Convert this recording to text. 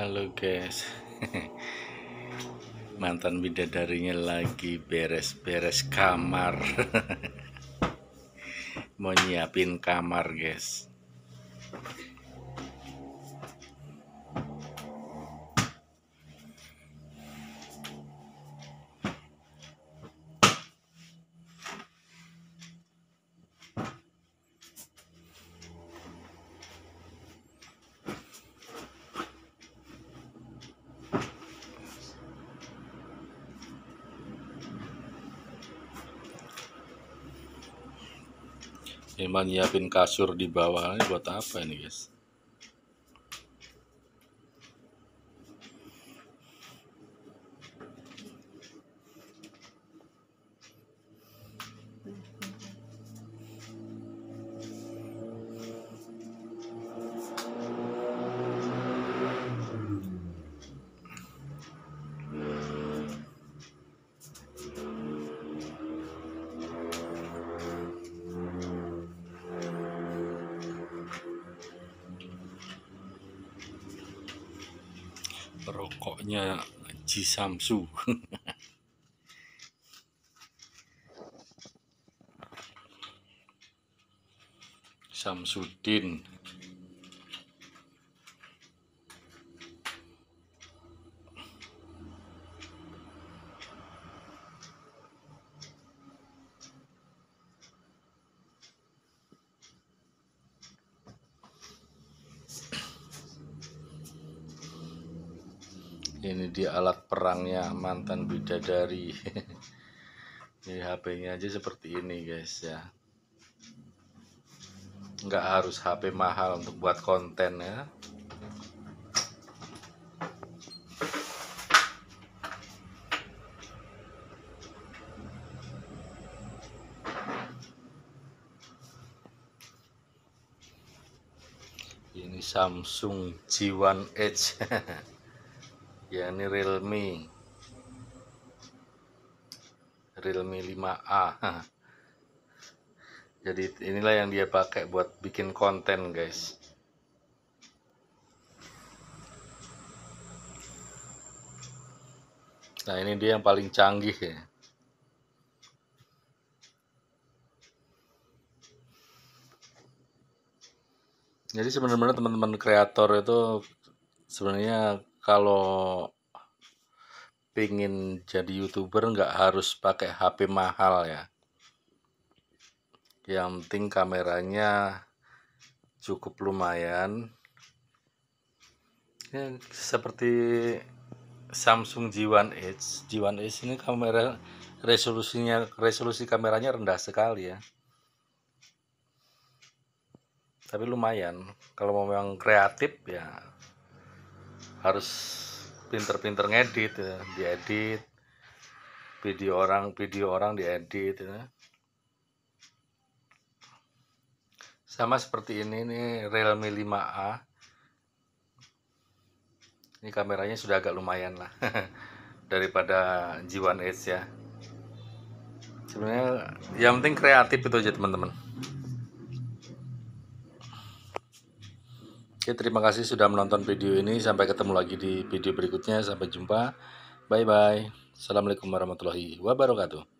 Halo guys Mantan bidadarinya lagi beres-beres kamar Mau nyiapin kamar guys Emang nyiapin kasur di bawah ini buat apa ini guys? rokoknya Ji Samsu Samsudin ini dia alat perangnya mantan bidadari ini HP-nya aja seperti ini guys ya nggak harus HP mahal untuk buat konten ya ini Samsung G1 Edge ya ini Realme Realme 5A jadi inilah yang dia pakai buat bikin konten guys nah ini dia yang paling canggih ya jadi sebenarnya teman-teman kreator itu sebenarnya kalau pingin jadi youtuber nggak harus pakai HP mahal ya yang penting kameranya cukup lumayan ini ya, seperti Samsung G1 Edge G1 Edge ini kamera resolusinya resolusi kameranya rendah sekali ya tapi lumayan kalau memang kreatif ya harus pinter-pinter ngedit ya. diedit video orang video orang diedit ya. sama seperti ini nih Realme 5A ini kameranya sudah agak lumayan lah daripada g 1 s ya sebenarnya yang penting kreatif itu aja teman-teman Oke, terima kasih sudah menonton video ini. Sampai ketemu lagi di video berikutnya. Sampai jumpa. Bye-bye. Assalamualaikum warahmatullahi wabarakatuh.